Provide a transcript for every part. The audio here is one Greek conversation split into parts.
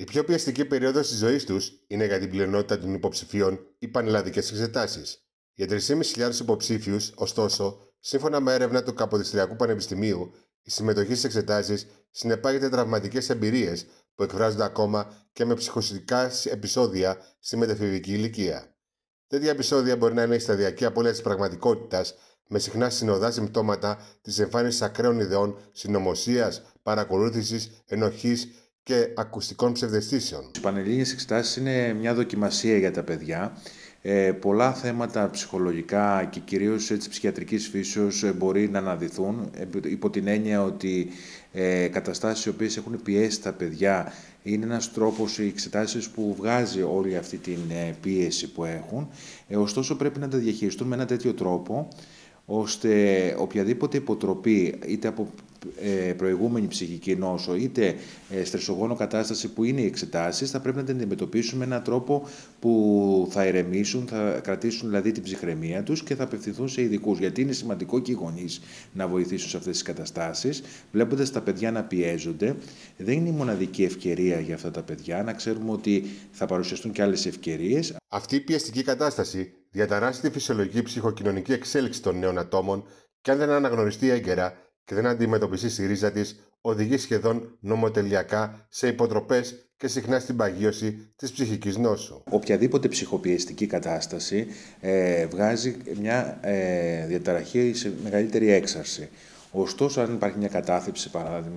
Η πιο πιεστική περίοδος της ζωής τους είναι για την πλειονότητα των υποψηφίων οι πανελλαδικές εξετάσεις. Για 3.500 υποψήφιους, ωστόσο, σύμφωνα με έρευνα του Καποδιστριακού Πανεπιστημίου, η συμμετοχή στις εξετάσεις συνεπάγεται τραυματικές εμπειρίες που εκφράζονται ακόμα και με ψυχοσυντικά επεισόδια στη μετεφηβική ηλικία. Τέτοια επεισόδια μπορεί να είναι η σταδιακή απώλεια της πραγματικότητας, με συχνά συνοδά συμπτώματα της εμφάνισης ακραίων ιδεών, συνωμοσίας, παρακολούθησης, ενοχής και ακουστικών ψευδεστήσεων. Οι Πανελλήνιες Εξετάσεις είναι μια δοκιμασία για τα παιδιά. Ε, πολλά θέματα ψυχολογικά και κυρίως έτσι, ψυχιατρικής φύσεως ε, μπορεί να αναδυθούν ε, υπό την έννοια ότι ε, καταστάσεις οι οποίες έχουν πιέσει τα παιδιά είναι ένας τρόπος οι εξετάσεις που βγάζει όλη αυτή την ε, πίεση που έχουν. Ε, ωστόσο πρέπει να τα διαχειριστούν με ένα τέτοιο τρόπο ώστε οποιαδήποτε υποτροπή είτε από ε, προηγούμενη ψυχική νόσο είτε ε, στρεσογόνο κατάσταση που είναι οι εξετάσεις, θα πρέπει να την αντιμετωπίσουν με έναν τρόπο που θα ηρεμήσουν, θα κρατήσουν δηλαδή την ψυχραιμία τους και θα απευθυνθούν σε ειδικούς. γιατί είναι σημαντικό και οι γονείς να βοηθήσουν σε αυτές τις καταστάσεις Βλέποντας τα παιδιά να πιέζονται δεν είναι η μοναδική ευκαιρία για αυτά τα παιδιά να ξέρουμε ότι θα παρουσιαστούν και άλλες ευκαιρίες. Αυτή η πιεστική κατάσταση διαταράσσει τη φυσιολογική ψυχοκοινωνική εξέλιξη των νέων ατόμων και αν δεν αναγνωριστεί έγκαιρα και δεν αντιμετωπιστεί στη ρίζα της, οδηγεί σχεδόν νομοτελειακά σε υποτροπές και συχνά στην παγίωση της ψυχικής νόσου. Οποιαδήποτε ψυχοπιεστική κατάσταση ε, βγάζει μια ε, διαταραχή σε μεγαλύτερη έξαρση. Ωστόσο, αν υπάρχει μια κατάθλιψη,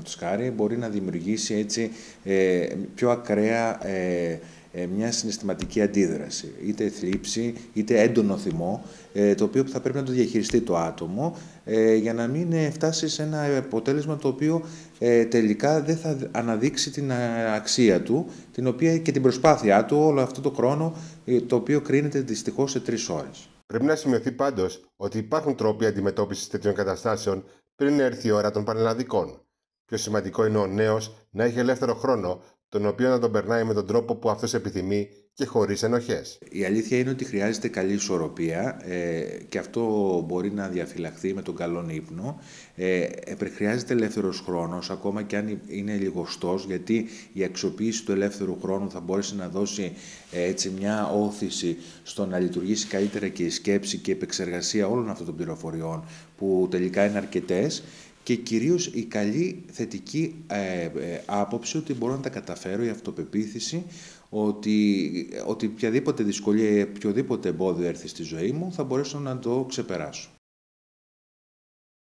του Σκάρι, μπορεί να δημιουργήσει έτσι ε, πιο ακραία. Ε, ε, μια συναισθηματική αντίδραση, είτε θλίψη, είτε έντονο θυμό, ε, το οποίο θα πρέπει να το διαχειριστεί το άτομο ε, για να μην φτάσει σε ένα αποτέλεσμα το οποίο τελικά δεν θα αναδείξει την αξία του την οποία και την προσπάθειά του όλο αυτό το χρόνο το οποίο κρίνεται δυστυχώς σε τρεις ώρες. Πρέπει να σημειωθεί πάντως ότι υπάρχουν τρόποι αντιμετώπισης τέτοιων καταστάσεων πριν έρθει η ώρα των πανελλαδικών. Πιο σημαντικό είναι ο νέος να έχει ελεύθερο χρόνο τον οποίο να τον περνάει με τον τρόπο που αυτός επιθυμεί και χωρίς ενοχές. Η αλήθεια είναι ότι χρειάζεται καλή ισορροπία ε, και αυτό μπορεί να διαφυλαχθεί με τον καλό ύπνο. Ε, χρειάζεται ελεύθερος χρόνος, ακόμα και αν είναι λιγοστός, γιατί η αξιοποίηση του ελεύθερου χρόνου θα μπορέσει να δώσει ε, έτσι μια όθηση στο να λειτουργήσει καλύτερα και η σκέψη και η επεξεργασία όλων αυτών των πληροφοριών που τελικά είναι αρκετές και κυρίως η καλή θετική ε, ε, άποψη ότι μπορώ να τα καταφέρω, η αυτοπεποίθηση ότι, ε, ότι οποιαδήποτε δυσκολία ή οποιοδήποτε εμπόδιο έρθει στη ζωή μου θα μπορέσω να το ξεπεράσω.